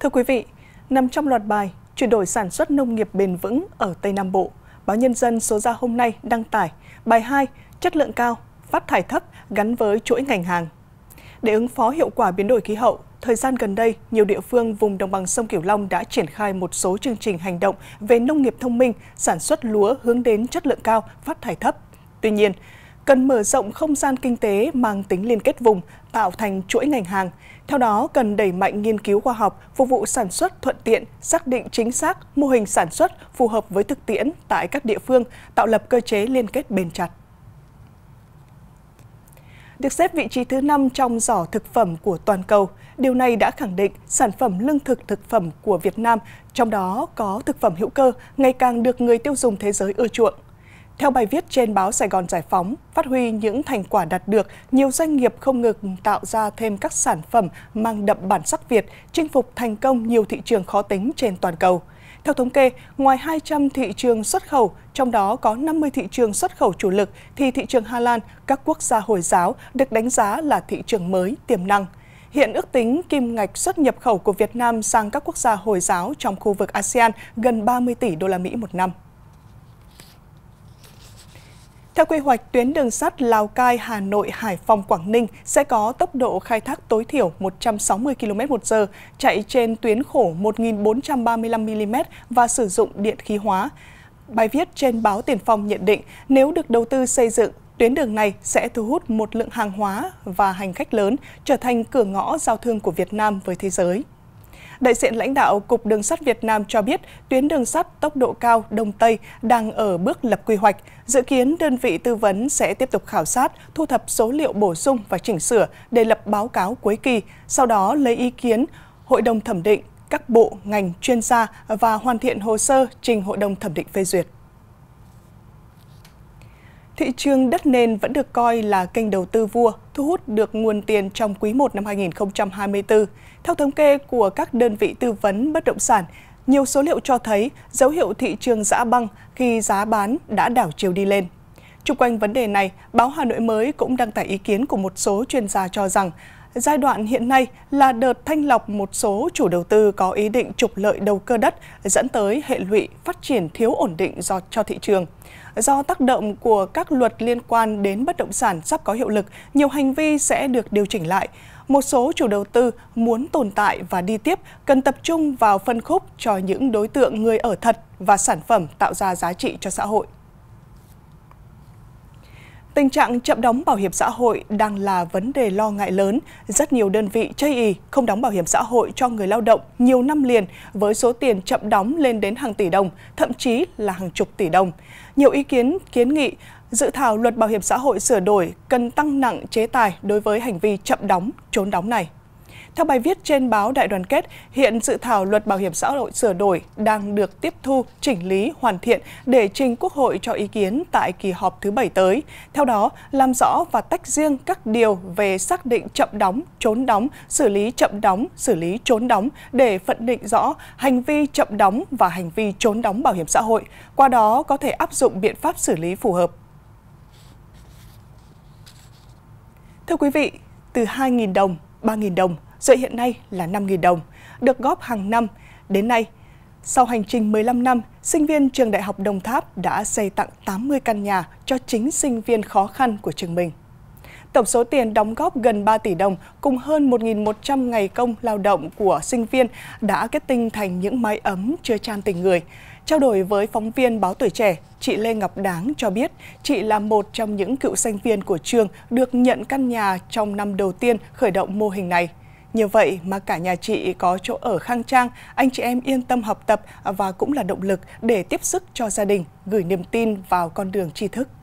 Thưa quý vị, nằm trong loạt bài chuyển đổi sản xuất nông nghiệp bền vững ở Tây Nam Bộ, báo Nhân dân số ra hôm nay đăng tải bài 2 chất lượng cao, phát thải thấp gắn với chuỗi ngành hàng. Để ứng phó hiệu quả biến đổi khí hậu, thời gian gần đây, nhiều địa phương vùng đồng bằng sông Cửu Long đã triển khai một số chương trình hành động về nông nghiệp thông minh, sản xuất lúa hướng đến chất lượng cao, phát thải thấp. Tuy nhiên, cần mở rộng không gian kinh tế mang tính liên kết vùng, tạo thành chuỗi ngành hàng. Theo đó, cần đẩy mạnh nghiên cứu khoa học, phục vụ sản xuất thuận tiện, xác định chính xác mô hình sản xuất phù hợp với thực tiễn tại các địa phương, tạo lập cơ chế liên kết bền chặt được xếp vị trí thứ 5 trong giỏ thực phẩm của toàn cầu. Điều này đã khẳng định sản phẩm lương thực thực phẩm của Việt Nam, trong đó có thực phẩm hữu cơ, ngày càng được người tiêu dùng thế giới ưa chuộng. Theo bài viết trên báo Sài Gòn Giải Phóng, phát huy những thành quả đạt được, nhiều doanh nghiệp không ngừng tạo ra thêm các sản phẩm mang đậm bản sắc Việt, chinh phục thành công nhiều thị trường khó tính trên toàn cầu. Theo thống kê, ngoài 200 thị trường xuất khẩu, trong đó có 50 thị trường xuất khẩu chủ lực, thì thị trường Hà Lan, các quốc gia Hồi giáo được đánh giá là thị trường mới tiềm năng. Hiện ước tính kim ngạch xuất nhập khẩu của Việt Nam sang các quốc gia Hồi giáo trong khu vực ASEAN gần 30 tỷ đô la Mỹ một năm. Theo quy hoạch, tuyến đường sắt Lào Cai, Hà Nội, Hải Phòng, Quảng Ninh sẽ có tốc độ khai thác tối thiểu 160 km h chạy trên tuyến khổ 1.435 mm và sử dụng điện khí hóa. Bài viết trên báo Tiền Phong nhận định, nếu được đầu tư xây dựng, tuyến đường này sẽ thu hút một lượng hàng hóa và hành khách lớn, trở thành cửa ngõ giao thương của Việt Nam với thế giới đại diện lãnh đạo Cục Đường sắt Việt Nam cho biết tuyến đường sắt tốc độ cao Đông Tây đang ở bước lập quy hoạch. Dự kiến đơn vị tư vấn sẽ tiếp tục khảo sát, thu thập số liệu bổ sung và chỉnh sửa để lập báo cáo cuối kỳ, sau đó lấy ý kiến Hội đồng thẩm định, các bộ, ngành, chuyên gia và hoàn thiện hồ sơ trình Hội đồng thẩm định phê duyệt thị trường đất nền vẫn được coi là kênh đầu tư vua, thu hút được nguồn tiền trong quý 1 năm 2024. Theo thống kê của các đơn vị tư vấn bất động sản, nhiều số liệu cho thấy dấu hiệu thị trường giã băng khi giá bán đã đảo chiều đi lên. Trung quanh vấn đề này, báo Hà Nội mới cũng đăng tải ý kiến của một số chuyên gia cho rằng giai đoạn hiện nay là đợt thanh lọc một số chủ đầu tư có ý định trục lợi đầu cơ đất dẫn tới hệ lụy phát triển thiếu ổn định do cho thị trường. Do tác động của các luật liên quan đến bất động sản sắp có hiệu lực, nhiều hành vi sẽ được điều chỉnh lại. Một số chủ đầu tư muốn tồn tại và đi tiếp cần tập trung vào phân khúc cho những đối tượng người ở thật và sản phẩm tạo ra giá trị cho xã hội. Tình trạng chậm đóng bảo hiểm xã hội đang là vấn đề lo ngại lớn. Rất nhiều đơn vị chây ý không đóng bảo hiểm xã hội cho người lao động nhiều năm liền với số tiền chậm đóng lên đến hàng tỷ đồng, thậm chí là hàng chục tỷ đồng. Nhiều ý kiến kiến nghị dự thảo luật bảo hiểm xã hội sửa đổi cần tăng nặng chế tài đối với hành vi chậm đóng, trốn đóng này. Theo bài viết trên báo Đại đoàn kết, hiện dự thảo luật bảo hiểm xã hội sửa đổi đang được tiếp thu, chỉnh lý, hoàn thiện để trình Quốc hội cho ý kiến tại kỳ họp thứ bảy tới. Theo đó, làm rõ và tách riêng các điều về xác định chậm đóng, trốn đóng, xử lý chậm đóng, xử lý trốn đóng để phân định rõ hành vi chậm đóng và hành vi trốn đóng bảo hiểm xã hội, qua đó có thể áp dụng biện pháp xử lý phù hợp. Thưa quý vị, từ 2.000 đồng, 3.000 đồng rưỡi hiện nay là 5.000 đồng, được góp hàng năm. Đến nay, sau hành trình 15 năm, sinh viên trường Đại học Đồng Tháp đã xây tặng 80 căn nhà cho chính sinh viên khó khăn của trường mình. Tổng số tiền đóng góp gần 3 tỷ đồng cùng hơn 1.100 ngày công lao động của sinh viên đã kết tinh thành những mái ấm chứa chan tình người. Trao đổi với phóng viên Báo Tuổi Trẻ, chị Lê Ngọc Đáng cho biết chị là một trong những cựu sinh viên của trường được nhận căn nhà trong năm đầu tiên khởi động mô hình này. Nhờ vậy mà cả nhà chị có chỗ ở khang trang, anh chị em yên tâm học tập và cũng là động lực để tiếp sức cho gia đình, gửi niềm tin vào con đường tri thức.